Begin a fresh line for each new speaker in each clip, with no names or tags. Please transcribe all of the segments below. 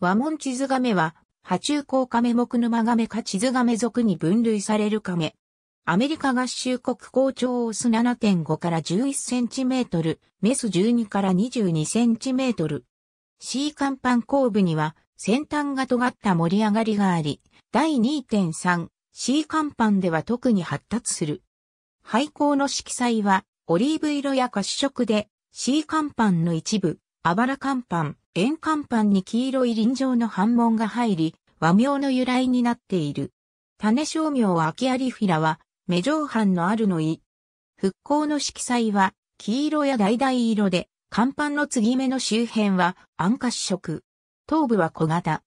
和門地図亀は、波中高亀目沼亀か地図亀属に分類される亀。アメリカ合衆国校長オス7.5から11センチメートル、メス12から22センチメートル。C 甲板後部には先端が尖った盛り上がりがあり、第 2.3C 甲板では特に発達する。廃校の色彩はオリーブ色や褐色で C 甲板の一部、あばら乾板、円乾板に黄色い輪状の反紋が入り、和名の由来になっている。種商名秋ィラは、目上半のあるのい。復興の色彩は、黄色や橙色で、乾板の継ぎ目の周辺は、暗褐色。頭部は小型。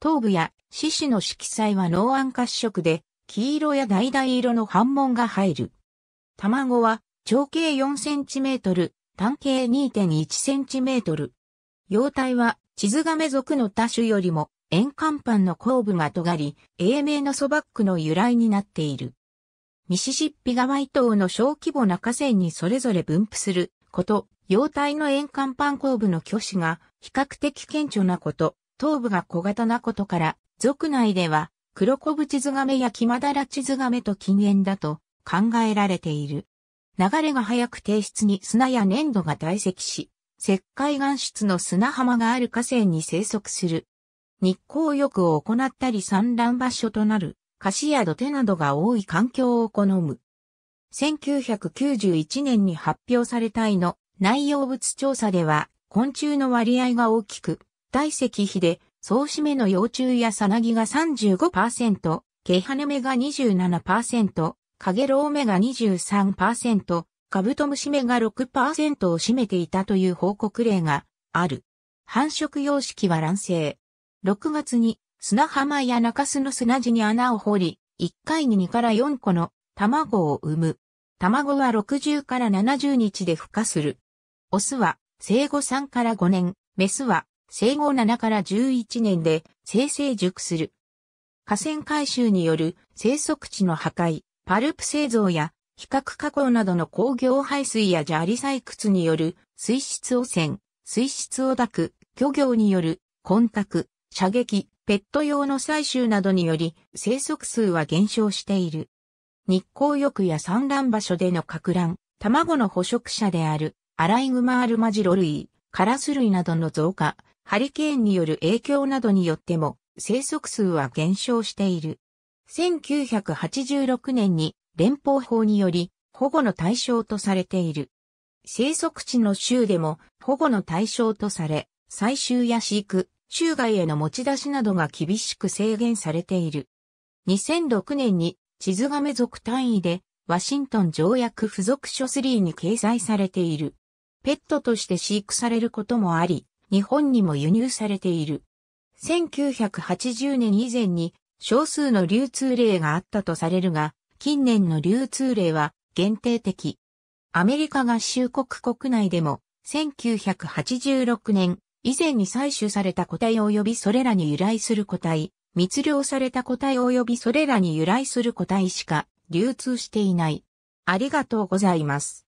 頭部や獅子の色彩は濃暗褐色で、黄色や橙色の反紋が入る。卵は、直径4センチメートル、半径 2.1cm。様態は、地図亀属の多種よりも、円環板の後部が尖り、英名のソバックの由来になっている。ミシシッピ川伊東の小規模な河川にそれぞれ分布すること、様態の円環板後部の巨子が比較的顕著なこと、頭部が小型なことから、族内では、黒小地図亀やキマダラ地図ガと禁煙だと考えられている。流れが速く低質に砂や粘土が堆積し、石灰岩質の砂浜がある河川に生息する。日光浴を行ったり産卵場所となる、貸や土手などが多い環境を好む。1991年に発表されたいの内容物調査では、昆虫の割合が大きく、体積比で、総締めの幼虫やサナギが35%、毛羽目が27%、カゲロウメが23%、カブトムシメが6%を占めていたという報告例がある。繁殖様式は卵生。6月に砂浜や中洲の砂地に穴を掘り、1回に2から4個の卵を産む。卵は60から70日で孵化する。オスは生後3から5年、メスは生後7から11年で生成熟する。河川回収による生息地の破壊、パルプ製造や比較加工などの工業排水や砂利採掘による水質汚染、水質汚濁、漁業による混濁、射撃、ペット用の採集などにより生息数は減少している。日光浴や産卵場所での拡乱、卵の捕食者であるアライグマアルマジロ類、カラス類などの増加、ハリケーンによる影響などによっても生息数は減少している。1986年に連邦法により保護の対象とされている。生息地の州でも保護の対象とされ、採集や飼育、州外への持ち出しなどが厳しく制限されている。2006年に地図亀族単位でワシントン条約付属書3に掲載されている。ペットとして飼育されることもあり、日本にも輸入されている。1980年以前に少数の流通例があったとされるが、近年の流通例は限定的。アメリカ合衆国国内でも、1986年以前に採取された個体及びそれらに由来する個体、密漁された個体及びそれらに由来する個体しか流通していない。ありがとうございます。